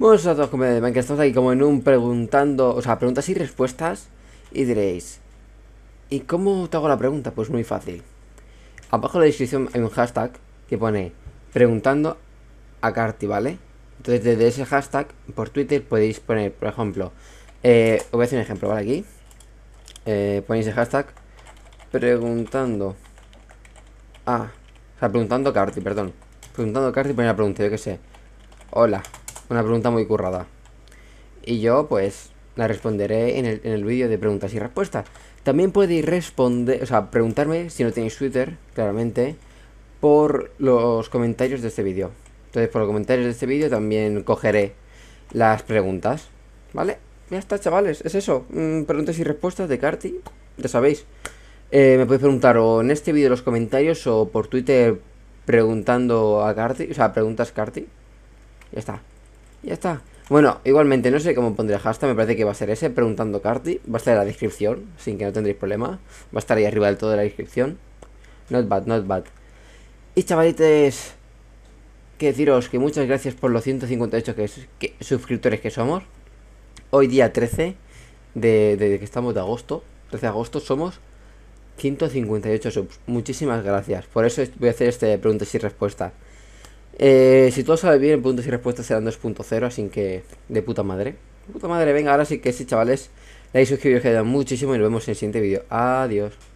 Buenos a todos, compañeros de Estamos aquí como en un preguntando, o sea, preguntas y respuestas. Y diréis, ¿y cómo te hago la pregunta? Pues muy fácil. Abajo en la descripción hay un hashtag que pone preguntando a Carti, ¿vale? Entonces, desde ese hashtag por Twitter podéis poner, por ejemplo, eh, voy a hacer un ejemplo, ¿vale? Aquí eh, ponéis el hashtag preguntando a, o sea, preguntando a Carti, perdón. Preguntando a Carti, ponéis la pregunta, yo qué sé. Hola, una pregunta muy currada. Y yo, pues, la responderé en el, vídeo de preguntas y respuestas. También podéis responder, o sea, preguntarme si no tenéis Twitter, claramente, por los comentarios de este vídeo. Entonces, por los comentarios de este vídeo también cogeré las preguntas, ¿vale? Ya está, chavales, es eso. Mm, preguntas y respuestas de Carti, ya sabéis. Eh, me podéis preguntar o en este vídeo los comentarios o por Twitter preguntando a Carti, o sea, preguntas Carti. Ya está. Ya está. Bueno, igualmente, no sé cómo pondré el hashtag, me parece que va a ser ese, preguntando Carti. Va a estar en la descripción, sin que no tendréis problema. Va a estar ahí arriba del todo de la descripción. Not bad, not bad. Y chavalites, que deciros que muchas gracias por los 158 suscriptores que somos. Hoy día 13 de, que estamos de agosto, 13 de agosto, somos 158 subs. Muchísimas gracias. Por eso voy a hacer este preguntas y respuestas. Eh, si todo sale bien, puntos y respuestas serán 2.0, así que de puta madre. De puta madre, venga, ahora sí que sí, chavales. Like, suscribiros que ayudan muchísimo y nos vemos en el siguiente vídeo. Adiós.